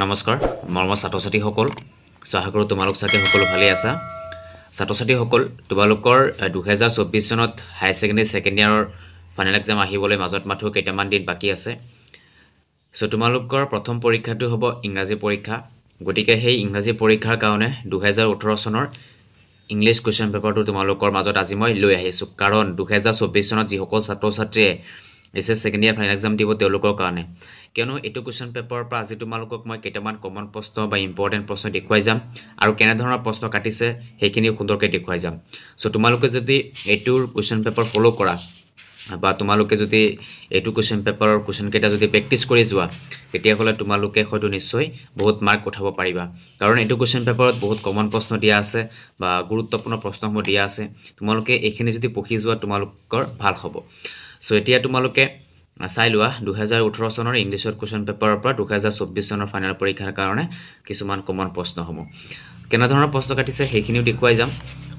নমস্কাৰ মৰমৰ ছাত্ৰ ছাত্ৰীসকল চ' আশা কৰোঁ তোমালোক চাগে সকলো ভালেই আছা ছাত্ৰ ছাত্ৰীসকল তোমালোকৰ দুহেজাৰ চৌব্বিছ চনত হায়াৰ ছেকেণ্ডেৰী ছেকেণ্ড ইয়াৰৰ ফাইনেল এক্সাম আহিবলৈ মাজত মাথো কেইটামান দিন বাকী আছে চ' তোমালোকৰ প্ৰথম পৰীক্ষাটো হ'ব ইংৰাজী পৰীক্ষা গতিকে সেই ইংৰাজী পৰীক্ষাৰ কাৰণে দুহেজাৰ ওঠৰ চনৰ ইংলিছ কুৱেশ্যন পেপাৰটো তোমালোকৰ মাজত আজি মই লৈ আহিছোঁ কাৰণ দুহেজাৰ চৌব্বিছ চনত যিসকল ছাত্ৰ ছাত্ৰীয়ে এছ এছ ছেকেণ্ড ইয়াৰ ফাইনেল এক্সাম দিব তেওঁলোকৰ কাৰণে কিয়নো এইটো কুৱেশ্যন পেপাৰৰ পৰা আজি তোমালোকক মই কেইটামান কমন প্ৰশ্ন বা ইম্পৰ্টেণ্ট প্ৰশ্ন দেখুৱাই যাম আৰু কেনেধৰণৰ প্ৰশ্ন কাটিছে সেইখিনি সুন্দৰকৈ দেখুৱাই যাম চ' তোমালোকে যদি এইটোৰ কুৱেশ্যন পেপাৰ ফ'ল' কৰা বা তোমালোকে যদি এইটো কুৱেশ্যন পেপাৰৰ কুৱেশ্যনকেইটা যদি প্ৰেক্টিছ কৰি যোৱা তেতিয়াহ'লে তোমালোকে হয়তো নিশ্চয় বহুত মাৰ্ক উঠাব পাৰিবা কাৰণ এইটো কুৱেশ্যন পেপাৰত বহুত কমন প্ৰশ্ন দিয়া আছে বা গুৰুত্বপূৰ্ণ প্ৰশ্নসমূহ দিয়া আছে তোমালোকে এইখিনি যদি পঢ়ি যোৱা তোমালোকৰ ভাল হ'ব চ' এতিয়া তোমালোকে চাই লোৱা দুহেজাৰ ওঠৰ চনৰ ইংলিছৰ কুৱেশ্যন পেপাৰৰ পৰা দুহেজাৰ চৌব্বিছ চনৰ ফাইনেল পৰীক্ষাৰ কাৰণে কিছুমান কমন প্ৰশ্নসমূহ কেনেধৰণৰ প্ৰশ্ন কাটিছে সেইখিনিও দেখুৱাই যাম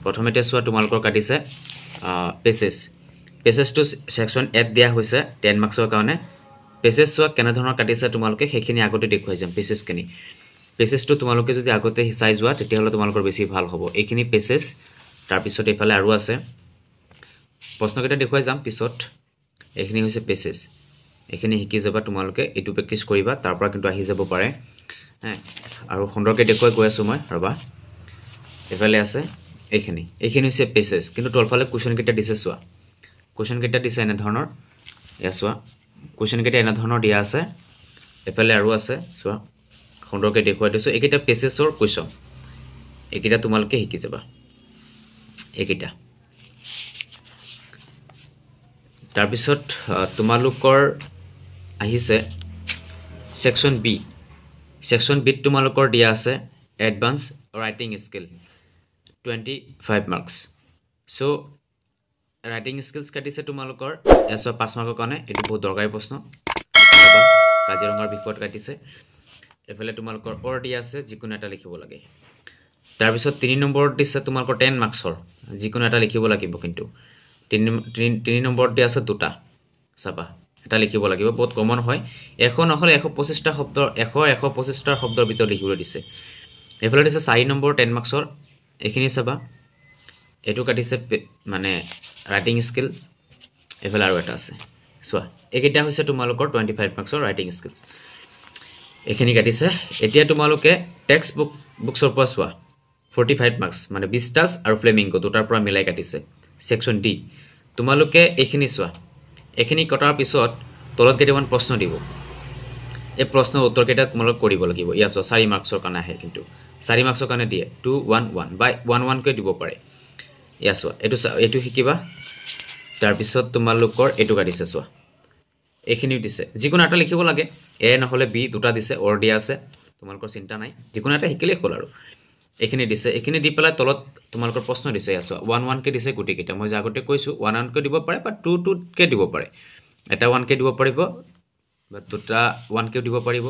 প্ৰথমতে চোৱা তোমালোকৰ কাটিছে পেচেছ পেচেছটো ছেকশ্যন এত দিয়া হৈছে টেন মাৰ্কছৰ কাৰণে পেচেছ চোৱা কেনেধৰণৰ কাটিছে তোমালোকে সেইখিনি আগতে দেখুৱাই যাম পেচেছখিনি পেচেছটো তোমালোকে যদি আগতে চাই যোৱা তেতিয়াহ'লে তোমালোকৰ বেছি ভাল হ'ব এইখিনি পেচেছ তাৰপিছত এইফালে আৰু আছে প্ৰশ্নকেইটা দেখুৱাই যাম পিছত এইখিনি হৈছে পেচেজ এইখিনি শিকি যাবা তোমালোকে এইটো প্ৰেক্টিচ কৰিবা তাৰ পৰা কিন্তু আহি যাব পাৰে হা আৰু সুন্দৰকৈ দেখুৱাই গৈ আছোঁ মই ৰ'বা এইফালে আছে এইখিনি এইখিনি হৈছে পেচেজ কিন্তু তলফালে কুৱেশ্যনকেইটা দিছে চোৱা কুৱেশ্যনকেইটা দিছে এনেধৰণৰ এয়া চোৱা কুৱেশ্যনকেইটা এনেধৰণৰ দিয়া আছে এফালে আৰু আছে চোৱা সুন্দৰকৈ দেখুৱাই দিছোঁ এইকেইটা পেচেজৰ কুৱেশ্যন এইকেইটা তোমালোকে শিকি যাবা এইকেইটা তাৰপিছত তোমালোকৰ আহিছে ছেকশ্যন বি ছেকশ্যন বিত তোমালোকৰ দিয়া আছে advance writing skill twenty five marks ছ' ৰাইটিং স্কিলছ কাটিছে তোমালোকৰ এশ পাঁচ মাৰ্কৰ কাৰণে এইটো বহুত দৰকাৰী প্ৰশ্ন কাজিৰঙাৰ বিষয়ত কাটিছে এইফালে তোমালোকৰ অৰ দিয়া আছে যিকোনো এটা লিখিব লাগে তাৰপিছত তিনি নম্বৰত দিছে তোমালোকৰ টেন মাৰ্কছৰ যিকোনো এটা লিখিব লাগিব কিন্তু তিনি নম্বৰত দিয়া আছে দুটা চাবা এটা লিখিব লাগিব বহুত কমন হয় এশ নহ'লে এশ পঁচিছটা শব্দ এশ এশ পঁচিছটা শব্দৰ ভিতৰত লিখিবলৈ দিছে এইফালে দিছে চাৰি নম্বৰ টেন মাৰ্কছৰ এইখিনি চাবা এইটো কাটিছে মানে ৰাইটিং স্কিলছ এইফালে আৰু এটা আছে চোৱা এইকেইটা হৈছে তোমালোকৰ টুৱেণ্টি ফাইভ মাৰ্কছৰ ৰাইটিং স্কিলছ এইখিনি কাটিছে এতিয়া তোমালোকে টেক্সট বুক বুকছৰ পৰা চোৱা ফৰ্টি ফাইভ মাৰ্কছ মানে বিছটাছ আৰু ফ্লেমিংগ দুটাৰ পৰা মিলাই কাটিছে ছেকশ্যন ডি তোমালোকে এইখিনি চোৱা এইখিনি কটাৰ পিছত তলত কেইটামান প্ৰশ্ন দিব এই প্ৰশ্নৰ উত্তৰকেইটা তোমালোক কৰিব লাগিব ইয়াত চোৱা চাৰি মাৰ্কছৰ কাৰণে আহে কিন্তু চাৰি মাৰ্কছৰ কাৰণে দিয়ে টু ওৱান ওৱান বা ওৱান ওৱানকৈ দিব পাৰে ইয়াত চোৱা এইটো এইটো শিকিবা তাৰপিছত তোমালোকৰ এইটো কাটিছে চোৱা এইখিনিও দিছে যিকোনো এটা লিখিব লাগে এ নহ'লে বি দুটা দিছে অৰ দিয়া আছে তোমালোকৰ চিন্তা নাই যিকোনো এটা শিকিলেই হ'ল আৰু এইখিনি দিছে এইখিনি দি পেলাই তলত তোমালোকৰ প্ৰশ্ন দিছে আছো ওৱান ওৱানকৈ দিছে গোটেইকেইটা মই যে আগতে কৈছোঁ ওৱান ওৱানকৈ দিব পাৰে বা টু টুতকৈ দিব পাৰে এটা ওৱানকৈ দিব পাৰিব বা দুটা ওৱানকৈও দিব পাৰিব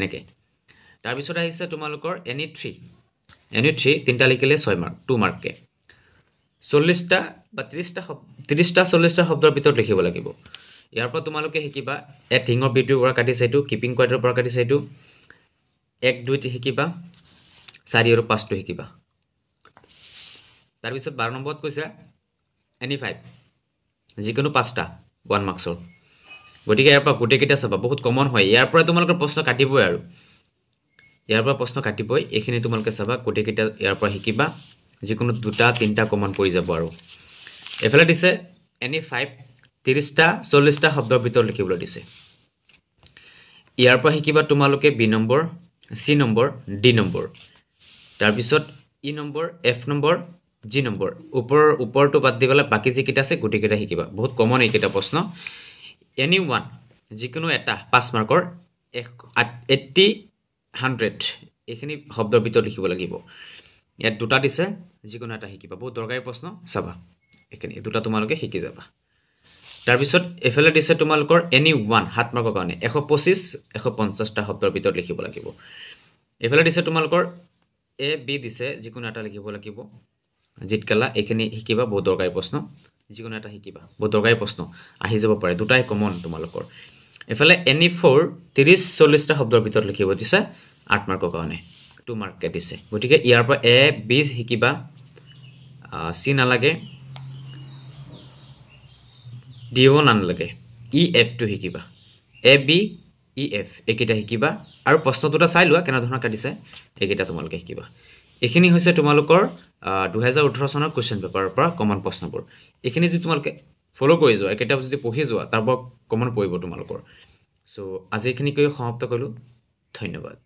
এনেকৈ তাৰপিছত আহিছে তোমালোকৰ এনি থ্ৰী এনি থ্ৰী তিনিটা লিখিলে ছয় মাৰ্ক টু মাৰ্ককৈ চল্লিছটা বা ত্ৰিছটা শব্দ ত্ৰিছটা চল্লিছটা শব্দৰ ভিতৰত লিখিব লাগিব ইয়াৰ পৰা তোমালোকে শিকিবা এ থিঙৰ বিটোৰ পৰা কাটিছে এইটো কিপিং কোৱাৰ্টাৰৰ পৰা কাটিছে এইটো এক দুই শিকিবা চাৰি আৰু পাঁচটো শিকিবা তাৰপিছত বাৰ নম্বৰত কৈছা এনি ফাইভ যিকোনো পাঁচটা ওৱান মাৰ্কছৰ গতিকে ইয়াৰ পৰা গোটেইকেইটা চাবা বহুত কমন হয় ইয়াৰ পৰা তোমালোকৰ প্ৰশ্ন কাটিবই আৰু ইয়াৰ পৰা প্ৰশ্ন কাটিবই এইখিনি তোমালোকে চাবা গোটেইকেইটা ইয়াৰ পৰা শিকিবা যিকোনো দুটা তিনিটা কমন পৰি যাব আৰু এফালে দিছে এনি ফাইভ e ত্ৰিছটা চল্লিছটা শব্দৰ ভিতৰত লিখিবলৈ দিছে ইয়াৰ পৰা শিকিবা তোমালোকে B number C number D number তাৰপিছত E number F number G number ওপৰৰ ওপৰটো বাদ দি পেলাই বাকী যিকেইটা আছে গোটেইকেইটা শিকিবা বহুত কমন এইকেইটা প্ৰশ্ন এনি ওৱান যিকোনো এটা পাঁচ মাৰ্কৰ এশ এইট্টি হাণ্ড্ৰেড এইখিনি শব্দৰ ভিতৰত লিখিব লাগিব ইয়াত দুটা দিছে যিকোনো এটা শিকিবা বহুত দৰকাৰী প্ৰশ্ন চাবা এইখিনি দুটা তোমালোকে শিকি যাবা তাৰপিছত এইফালে দিছে তোমালোকৰ এনি ওৱান সাত মাৰ্কৰ কাৰণে এশ পঁচিছ এশ পঞ্চাছটা শব্দৰ ভিতৰত লিখিব লাগিব এইফালে দিছে তোমালোকৰ এ বি দিছে যিকোনো এটা লিখিব লাগিব জিত কালা এইখিনি শিকিবা বহুত দৰকাৰী প্ৰশ্ন যিকোনো এটা শিকিবা বহুত দৰকাৰী প্ৰশ্ন আহি যাব পাৰে দুটাই কমন তোমালোকৰ এফালে এনি ফ'ৰ e ত্ৰিছ চল্লিছটা শব্দৰ ভিতৰত লিখিব দিছে আঠ মাৰ্কৰ কাৰণে টু মাৰ্ককৈ দিছে গতিকে ইয়াৰ পৰা এ বি শিকিবা চি নালাগে ডি অ' নালাগে ই এফ টু শিকিবা A B E e F এইকেইটা শিকিবা আৰু প্ৰশ্ন দুটা চাই লোৱা কেনেধৰণৰ কাটিছে এইকেইটা তোমালোকে শিকিবা এইখিনি হৈছে তোমালোকৰ দুহেজাৰ ওঠৰ চনৰ কুৱেশ্যন পেপাৰৰ পৰা কমন প্ৰশ্নবোৰ এইখিনি যদি তোমালোকে ফ'ল' কৰি যোৱা এইকেইটা যদি পঢ়ি যোৱা তাৰ পৰা কমন পৰিব তোমালোকৰ ছ' আজি এইখিনিকৈ সমাপ্ত কৰিলোঁ ধন্যবাদ